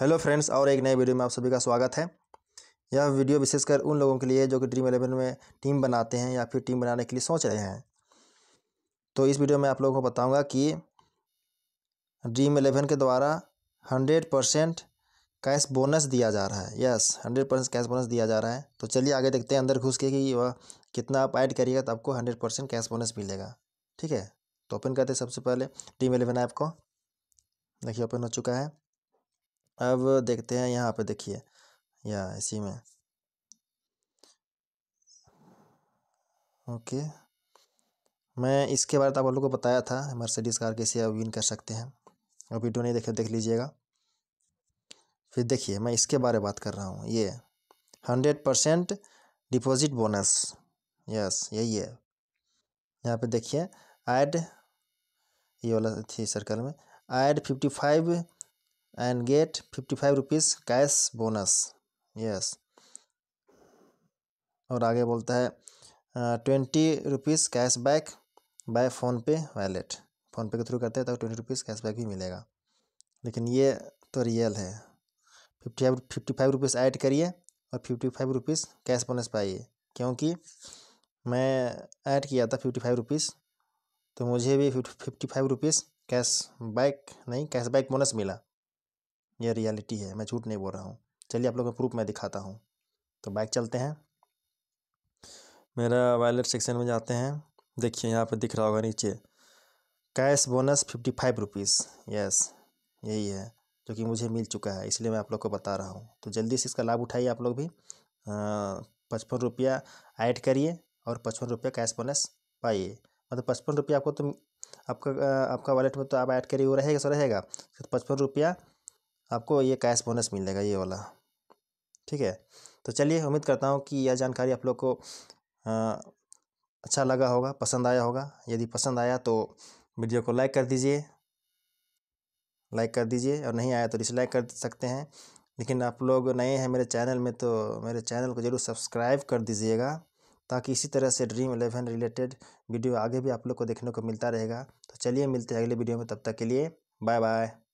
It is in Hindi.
हेलो फ्रेंड्स और एक नए वीडियो में आप सभी का स्वागत है यह वीडियो विशेषकर उन लोगों के लिए जो कि ड्रीम एलेवन में टीम बनाते हैं या फिर टीम बनाने के लिए सोच रहे हैं तो इस वीडियो में आप लोगों को बताऊंगा कि ड्रीम एलेवन के द्वारा हंड्रेड परसेंट कैश बोनस दिया जा रहा है yes hundred percent cash bonus दिया जा रहा है तो चलिए आगे देखते हैं अंदर घुस के कि वह कितना आप ऐड करिएगा तो आपको हंड्रेड परसेंट कैश बोनस मिलेगा ठीक है तो ओपन करते सबसे पहले ड्रीम एलेवन ऐप को देखिए ओपन हो चुका है अब देखते हैं यहाँ पे देखिए या इसी में ओके मैं इसके बारे में तो आप लोगों को बताया था मर्सिडीज़ कार कैसे आप विन कर सकते हैं और वीडियो नहीं देखे तो देख लीजिएगा फिर देखिए मैं इसके बारे में बात कर रहा हूँ ये hundred percent deposit bonus yes यही है यहाँ पे देखिए ऐड ये वाला थी सर्कल में add fifty five and get 55 rupees cash bonus yes और आगे बोलता है twenty rupees cash back by PhonePe wallet PhonePe के थ्रू करते हैं तो ट्वेंटी रुपीज़ कैश बैक भी मिलेगा लेकिन ये तो रियल है fifty five fifty five rupees add करिए और fifty five rupees cash bonus पाइए क्योंकि मैं ऐड किया था फिफ्टी फाइव रुपीज़ तो मुझे भी fifty five rupees cash back नहीं कैश बैक बोनस मिला ये रियलिटी है मैं झूठ नहीं बोल रहा हूँ चलिए आप लोग को प्रूफ मैं दिखाता हूँ तो बाइक चलते हैं मेरा वॉलेट सेक्शन में जाते हैं देखिए यहाँ पर दिख रहा होगा नीचे cash bonus fifty five rupees yes यही है जो कि मुझे मिल चुका है इसलिए मैं आप लोग को बता रहा हूँ तो जल्दी से इसका लाभ उठाइए आप लोग भी पचपन रुपया ऐड करिए और पचपन रुपया कैश बोनस पाइए मतलब पचपन रुपया आपको तो आपका आपका वॉलेट में तो आप ऐड करिए वो रहेगा सो रहेगा तो पचपन रुपया आपको ये कैश बोनस मिलेगा ये वाला ठीक है तो चलिए उम्मीद करता हूँ कि यह जानकारी आप लोग को अच्छा लगा होगा पसंद आया होगा यदि पसंद आया तो वीडियो को लाइक कर दीजिए लाइक कर दीजिए और नहीं आया तो डिसलाइक कर सकते हैं लेकिन आप लोग नए हैं मेरे चैनल में तो मेरे चैनल को ज़रूर सब्सक्राइब कर दीजिएगा ताकि इसी तरह से ड्रीम इलेवन रिलेटेड वीडियो आगे भी आप लोग को देखने को मिलता रहेगा तो चलिए मिलते हैं अगले वीडियो में तब तक के लिए बाय बाय